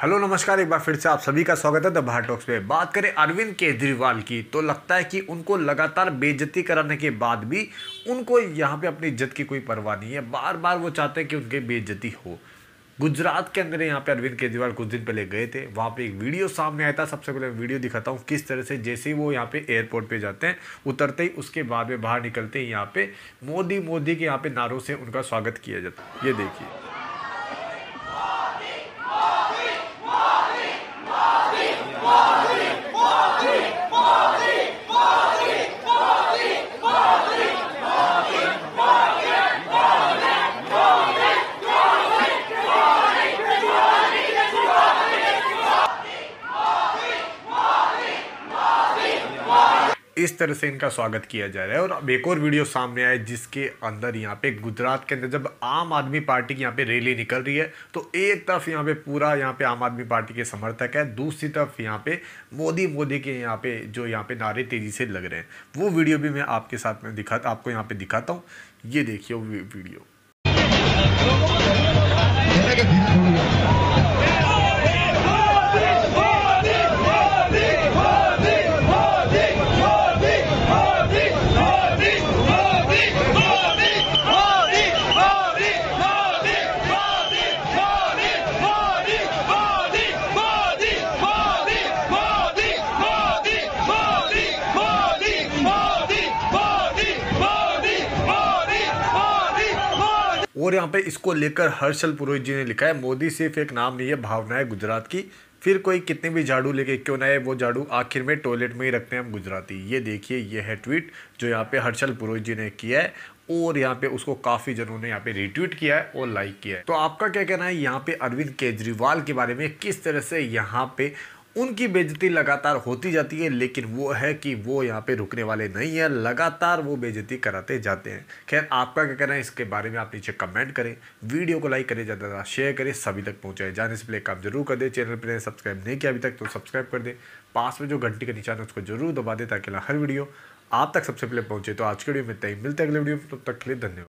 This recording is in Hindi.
हेलो नमस्कार एक बार फिर से आप सभी का स्वागत है द भार टॉक्स पे बात करें अरविंद केजरीवाल की तो लगता है कि उनको लगातार बेइज्जती कराने के बाद भी उनको यहाँ पे अपनी इज्जत की कोई परवाह नहीं है बार बार वो चाहते हैं कि उनकी बेइज्जती हो गुजरात के अंदर यहाँ पे अरविंद केजरीवाल कुछ दिन पहले गए थे वहाँ पे एक वीडियो सामने आया था सबसे पहले वीडियो दिखाता हूँ किस तरह से जैसे ही वो यहाँ पे एयरपोर्ट पे जाते हैं उतरते ही उसके बाद में बाहर निकलते हैं यहाँ पे मोदी मोदी के यहाँ पे नारों से उनका स्वागत किया जाता है ये देखिए इस तरह से इनका स्वागत किया जा रहा है और अब एक और वीडियो सामने आया जिसके अंदर यहाँ पे गुजरात के अंदर जब आम आदमी पार्टी की यहाँ पे रैली निकल रही है तो एक तरफ यहाँ पे पूरा यहाँ पे आम आदमी पार्टी के समर्थक है दूसरी तरफ यहाँ पे मोदी मोदी के यहाँ पे जो यहाँ पे नारे तेज़ी से लग रहे हैं वो वीडियो भी मैं आपके साथ में दिखा आपको यहाँ पे दिखाता हूँ ये देखिए वो वीडियो और यहाँ पे इसको लेकर हर्षल पुरोहित जी ने लिखा है मोदी सिर्फ एक नाम नहीं है भावना है गुजरात की फिर कोई कितने भी झाड़ू लेके क्यों ना है वो झाड़ू आखिर में टॉयलेट में ही रखते हैं हम गुजराती ये देखिए ये है ट्वीट जो यहाँ पे हर्षल पुरोहित जी ने किया है और यहाँ पे उसको काफ़ी जनों ने यहाँ पे रिट्वीट किया है और लाइक किया है तो आपका क्या कहना है यहाँ पे अरविंद केजरीवाल के बारे में किस तरह से यहाँ पे उनकी बेजती लगातार होती जाती है लेकिन वो है कि वो यहाँ पे रुकने वाले नहीं है लगातार वो बेजती कराते जाते हैं खैर आपका क्या कहना है इसके बारे में आप नीचे कमेंट करें वीडियो को लाइक करें ज़्यादा ज़्यादा शेयर करें सभी तक पहुँचाएं जाने से पहले काम जरूर कर दें चैनल पर सब्सक्राइब नहीं किया अभी तक तो सब्सक्राइब कर दें पास में जो घंटी का निशान है उसको जरूर दबा दें ताकि हर वीडियो आप तक सबसे पहले पहुँचे तो आज के वीडियो में तय मिलते अगले वीडियो में तब तक के लिए धन्यवाद